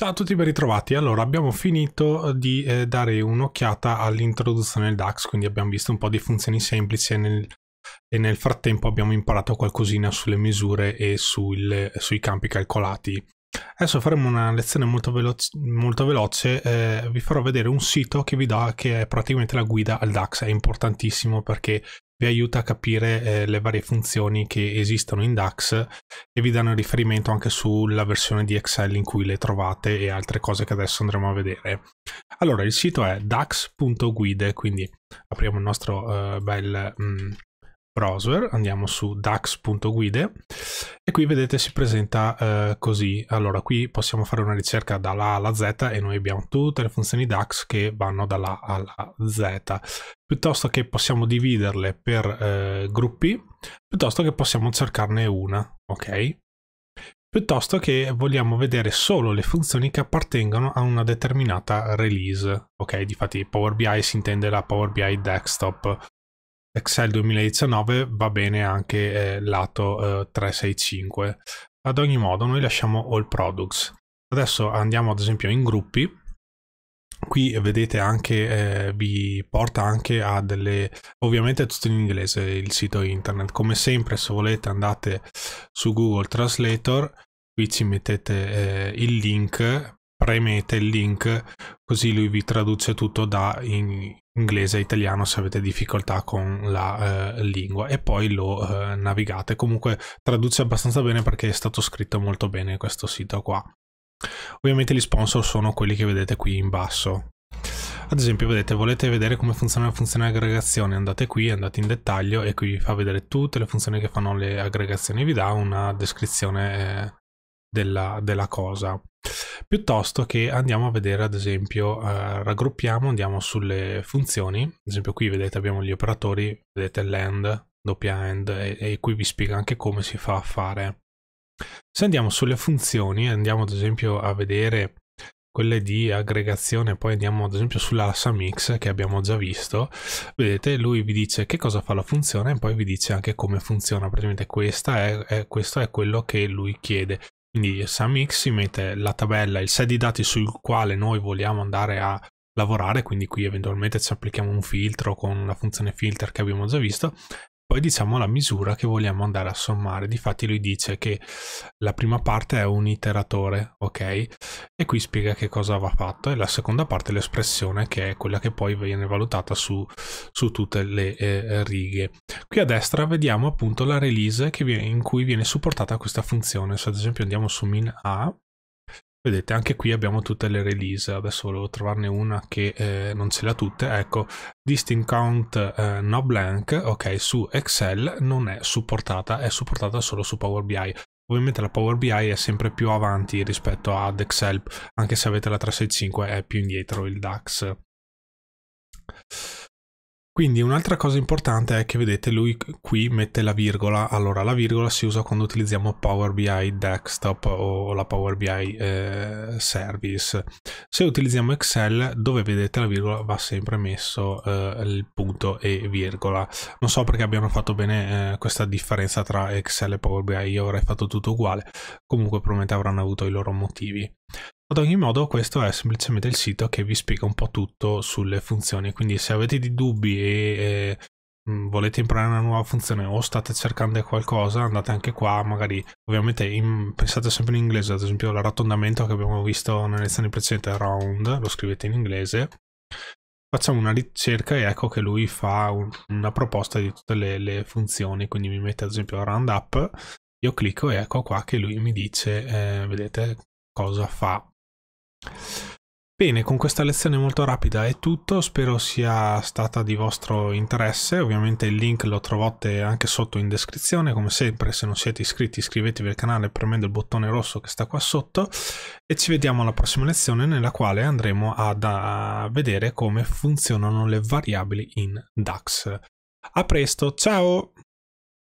Ciao a tutti, ben ritrovati. Allora, abbiamo finito eh, di eh, dare un'occhiata all'introduzione del DAX, quindi abbiamo visto un po' di funzioni semplici e nel, e nel frattempo abbiamo imparato qualcosina sulle misure e sul, eh, sui campi calcolati. Adesso faremo una lezione molto veloce, molto veloce eh, vi farò vedere un sito che vi dà, che è praticamente la guida al DAX, è importantissimo perché vi aiuta a capire eh, le varie funzioni che esistono in DAX e vi danno riferimento anche sulla versione di Excel in cui le trovate e altre cose che adesso andremo a vedere. Allora, il sito è dax.guide, quindi apriamo il nostro eh, bel mh, mm, browser, andiamo su dax.guide e qui vedete si presenta eh, così. Allora qui possiamo fare una ricerca dalla A alla Z e noi abbiamo tutte le funzioni DAX che vanno dalla A alla Z. Piuttosto che possiamo dividerle per eh, gruppi, piuttosto che possiamo cercarne una, ok? Piuttosto che vogliamo vedere solo le funzioni che appartengono a una determinata release, ok? Difatti Power BI si intende la Power BI Desktop Excel 2019 va bene anche eh, lato eh, 365. Ad ogni modo noi lasciamo all products. Adesso andiamo ad esempio in gruppi. Qui eh, vedete anche, eh, vi porta anche a delle, ovviamente tutto in inglese il sito internet, come sempre se volete andate su Google Translator, qui ci mettete eh, il link premete il link così lui vi traduce tutto da in inglese a italiano se avete difficoltà con la eh, lingua e poi lo eh, navigate comunque traduce abbastanza bene perché è stato scritto molto bene questo sito qua ovviamente gli sponsor sono quelli che vedete qui in basso ad esempio vedete volete vedere come funziona la funzione aggregazione andate qui andate in dettaglio e qui vi fa vedere tutte le funzioni che fanno le aggregazioni vi dà una descrizione eh, della, della cosa piuttosto che andiamo a vedere ad esempio eh, raggruppiamo andiamo sulle funzioni ad esempio qui vedete abbiamo gli operatori vedete land doppia end e, e, qui vi spiega anche come si fa a fare se andiamo sulle funzioni andiamo ad esempio a vedere quelle di aggregazione poi andiamo ad esempio sulla samix che abbiamo già visto vedete lui vi dice che cosa fa la funzione e poi vi dice anche come funziona praticamente questa è, è questo è quello che lui chiede quindi SAMX si mette la tabella, il set di dati sul quale noi vogliamo andare a lavorare, quindi qui eventualmente ci applichiamo un filtro con la funzione filter che abbiamo già visto poi diciamo la misura che vogliamo andare a sommare. Difatti lui dice che la prima parte è un iteratore, ok? E qui spiega che cosa va fatto e la seconda parte è l'espressione che è quella che poi viene valutata su, su tutte le eh, righe. Qui a destra vediamo appunto la release viene, in cui viene supportata questa funzione. Se ad esempio andiamo su min a Vedete, anche qui abbiamo tutte le release, adesso volevo trovarne una che eh, non ce l'ha tutte, ecco, distinct count eh, no blank, ok, su Excel non è supportata, è supportata solo su Power BI. Ovviamente la Power BI è sempre più avanti rispetto ad Excel, anche se avete la 365 è più indietro il DAX. Quindi un'altra cosa importante è che vedete lui qui mette la virgola, allora la virgola si usa quando utilizziamo Power BI Desktop o la Power BI eh, Service. Se utilizziamo Excel dove vedete la virgola va sempre messo eh, il punto e virgola. Non so perché abbiano fatto bene eh, questa differenza tra Excel e Power BI, io avrei fatto tutto uguale, comunque probabilmente avranno avuto i loro motivi. Ad ogni modo questo è semplicemente il sito che vi spiega un po' tutto sulle funzioni, quindi se avete dei dubbi e, e mm, volete imparare una nuova funzione o state cercando qualcosa andate anche qua, magari ovviamente in, pensate sempre in inglese, ad esempio l'arrotondamento che abbiamo visto nelle lezioni precedenti, round, lo scrivete in inglese, facciamo una ricerca e ecco che lui fa un, una proposta di tutte le, le, funzioni, quindi mi mette ad esempio round up, io clicco e ecco qua che lui mi dice, eh, vedete cosa fa Bene, con questa lezione molto rapida è tutto, spero sia stata di vostro interesse, ovviamente il link lo trovate anche sotto in descrizione, come sempre se non siete iscritti iscrivetevi al canale premendo il bottone rosso che sta qua sotto e ci vediamo alla prossima lezione nella quale andremo a vedere come funzionano le variabili in DAX. A presto, ciao!